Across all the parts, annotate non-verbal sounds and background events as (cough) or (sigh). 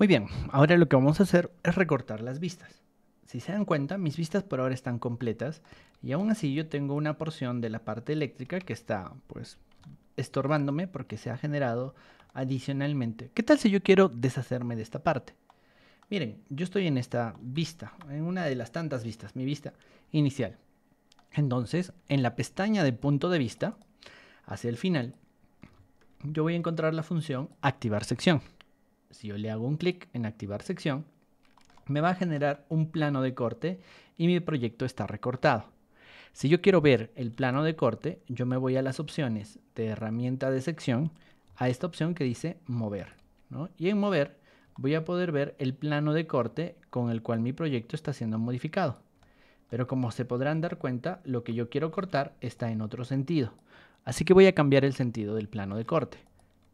Muy bien, ahora lo que vamos a hacer es recortar las vistas. Si se dan cuenta, mis vistas por ahora están completas y aún así yo tengo una porción de la parte eléctrica que está pues estorbándome porque se ha generado adicionalmente. ¿Qué tal si yo quiero deshacerme de esta parte? Miren, yo estoy en esta vista, en una de las tantas vistas, mi vista inicial. Entonces, en la pestaña de punto de vista, hacia el final, yo voy a encontrar la función activar sección si yo le hago un clic en activar sección, me va a generar un plano de corte y mi proyecto está recortado. Si yo quiero ver el plano de corte, yo me voy a las opciones de herramienta de sección, a esta opción que dice mover. Y en mover voy a poder ver el plano de corte con el cual mi proyecto está siendo modificado. Pero como se podrán dar cuenta, lo que yo quiero cortar está en otro sentido. Así que voy a cambiar el sentido del plano de corte.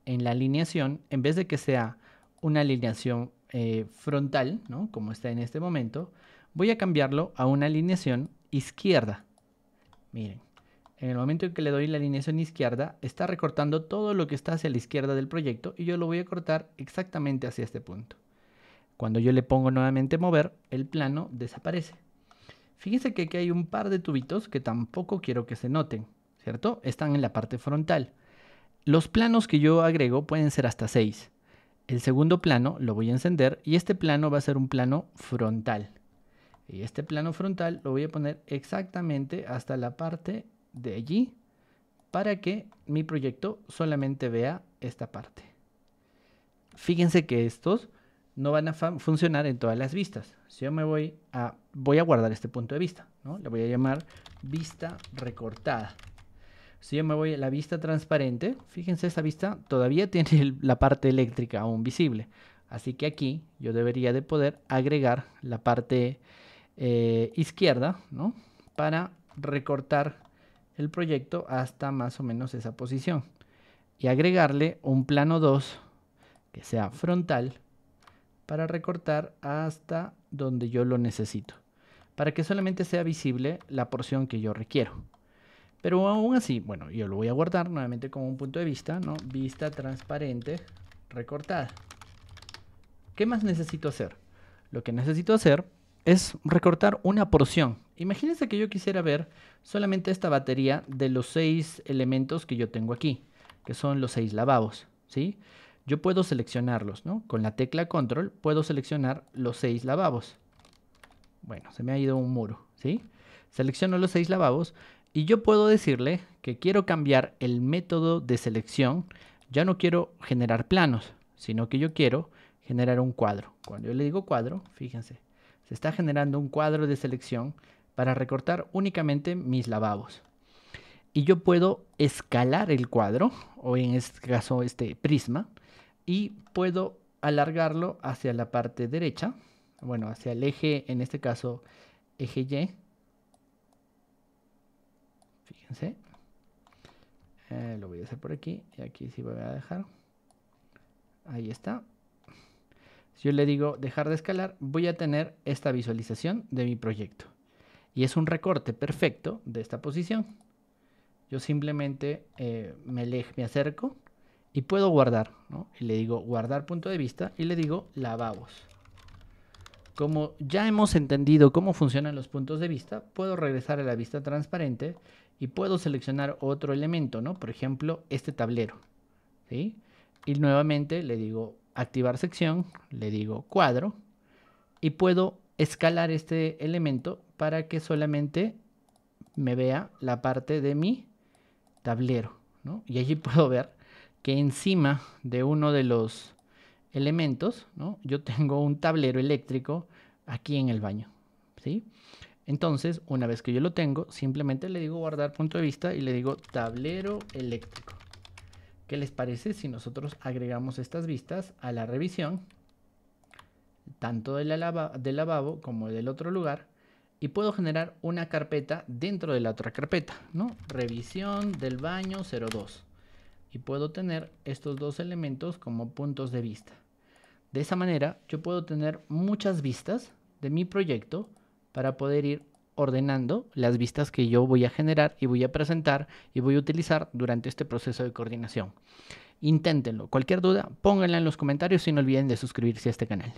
En la alineación, en vez de que sea una alineación eh, frontal, como está en este momento, voy a cambiarlo a una alineación izquierda. Miren, en el momento en que le doy la alineación izquierda, está recortando todo lo que está hacia la izquierda del proyecto y yo lo voy a cortar exactamente hacia este punto. Cuando yo le pongo nuevamente mover, el plano desaparece. Fíjense que aquí hay un par de tubitos que tampoco quiero que se noten, ¿cierto? Están en la parte frontal. Los planos que yo agrego pueden ser hasta 6. El segundo plano lo voy a encender y este plano va a ser un plano frontal. Y este plano frontal lo voy a poner exactamente hasta la parte de allí para que mi proyecto solamente vea esta parte. Fíjense que estos no van a funcionar en todas las vistas. Si yo me voy a, voy a guardar este punto de vista, ¿no? Le voy a llamar vista recortada. Si yo me voy a la vista transparente, fíjense esta vista todavía (laughs) tiene la parte eléctrica aún visible. Así que aquí yo debería de poder agregar la parte eh, izquierda, ¿no? Para recortar el proyecto hasta más o menos esa posición. Y agregarle un plano 2 que sea frontal para recortar hasta donde yo lo necesito. Para que solamente sea visible la porción que yo requiero. Pero aún así, bueno, yo lo voy a guardar nuevamente como un punto de vista, ¿no? Vista transparente recortada. ¿Qué más necesito hacer? Lo que necesito hacer es recortar una porción. Imagínense que yo quisiera ver solamente esta batería de los seis elementos que yo tengo aquí, que son los seis lavabos, ¿sí? Yo puedo seleccionarlos, ¿no? Con la tecla control puedo seleccionar los seis lavabos. Bueno, se me ha ido un muro, ¿sí? Selecciono los seis lavabos y yo puedo decirle que quiero cambiar el método de selección. Ya no quiero generar planos, sino que yo quiero generar un cuadro. Cuando yo le digo cuadro, fíjense, se está generando un cuadro de selección para recortar únicamente mis lavabos. Y yo puedo escalar el cuadro, o en este caso este prisma, y puedo alargarlo hacia la parte derecha, bueno, hacia el eje, en este caso eje Y, fíjense. Eh, lo voy a hacer por aquí y aquí sí voy a dejar. Ahí está. Si yo le digo dejar de escalar, voy a tener esta visualización de mi proyecto. Y es un recorte perfecto de esta posición. Yo simplemente eh, me, me acerco y puedo guardar. Y le digo guardar punto de vista y le digo lavabos. Como ya hemos entendido cómo funcionan los puntos de vista, puedo regresar a la vista transparente y puedo seleccionar otro elemento, ¿no? Por ejemplo, este tablero, ¿sí? Y nuevamente le digo activar sección, le digo cuadro y puedo escalar este elemento para que solamente me vea la parte de mi tablero, ¿no? Y allí (laughs) puedo ver que encima de uno de los elementos, ¿no? yo tengo un tablero eléctrico aquí en el baño. ¿sí? Entonces, una vez que yo lo tengo, simplemente le digo guardar punto de vista y le digo tablero eléctrico. ¿Qué les parece si nosotros agregamos estas vistas a la revisión, tanto del lavabo como del otro lugar? Y puedo generar una carpeta dentro de la otra carpeta, ¿no? Revisión del baño 02. Y puedo tener estos dos elementos como puntos de vista. De esa manera yo puedo tener muchas vistas de mi proyecto para poder ir ordenando las vistas que yo voy a generar y voy a presentar y voy a utilizar durante este proceso de coordinación. Inténtenlo. Cualquier duda, pónganla en los comentarios y no olviden de suscribirse a este canal.